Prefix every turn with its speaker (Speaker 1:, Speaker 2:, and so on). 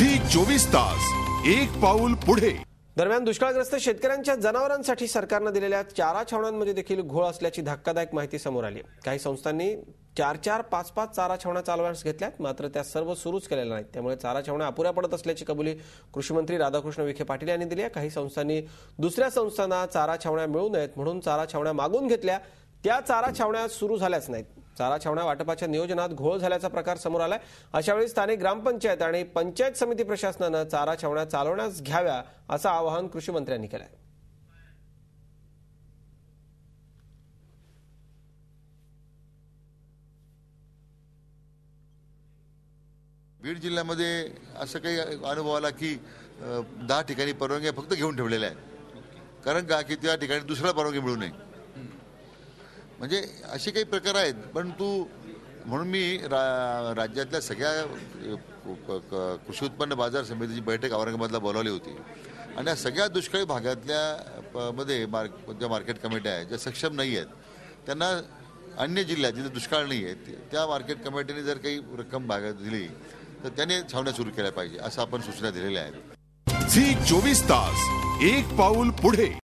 Speaker 1: चोवीस तास एक पाऊल पुढे दरम्यान दुष्काळग्रस्त शेतकऱ्यांच्या जनावरांसाठी सरकारनं दिलेल्या चारा छावण्यांमध्ये देखील घोळ असल्याची धक्कादायक माहिती समोर आली काही संस्थांनी चार चार पाच पाच चारा छावण्या चालवण्यास घेतल्यात मात्र त्या सर्व सुरूच केलेल्या नाहीत त्यामुळे चारा छावण्या अपुऱ्या पडत असल्याची कबुली कृषीमंत्री राधाकृष्ण विखे पाटील यांनी दिली काही संस्थांनी दुसऱ्या संस्थांना चारा छावण्या मिळू नयेत म्हणून चारा छावण्या मागून घेतल्या त्या चारा छावण्या सुरू झाल्याच नाहीत चारा छावण्या वाटपाच्या नियोजनात घोळ झाल्याचा प्रकार समोर आलाय अशावेळी स्थानिक ग्रामपंचायत आणि पंचायत समिती प्रशासनानं चारा छावण्या चालवण्यास घ्याव्या असं आवाहन कृषी मंत्र्यांनी केलंय
Speaker 2: बीड जिल्ह्यामध्ये असं काही अनुभव आला की दहा ठिकाणी परवानग्या फक्त घेऊन ठेवलेल्या आहेत कारण का की त्या ठिकाणी दुसरा परवानगी मिळू नये म्हणजे असे काही प्रकार आहेत परंतु म्हणून मी रा राज्यातल्या सगळ्या कृषी उत्पन्न बाजार समितीची बैठक औरंगाबादला बोलावली होती आणि या सगळ्या दुष्काळी भागातल्या मध्ये मार्क ज्या मार्केट कमिट्या आहेत ज्या सक्षम नाही आहेत त्यांना अन्य जिल्ह्यात जिथे दुष्काळ नाही आहे त्या मार्केट कमिटीने जर काही रक्कम भागात दिली तर त्याने छावण्या सुरू केल्या पाहिजे असं आपण सूचना दिलेल्या आहेत झी चोवीस तास एक पाऊल पुढे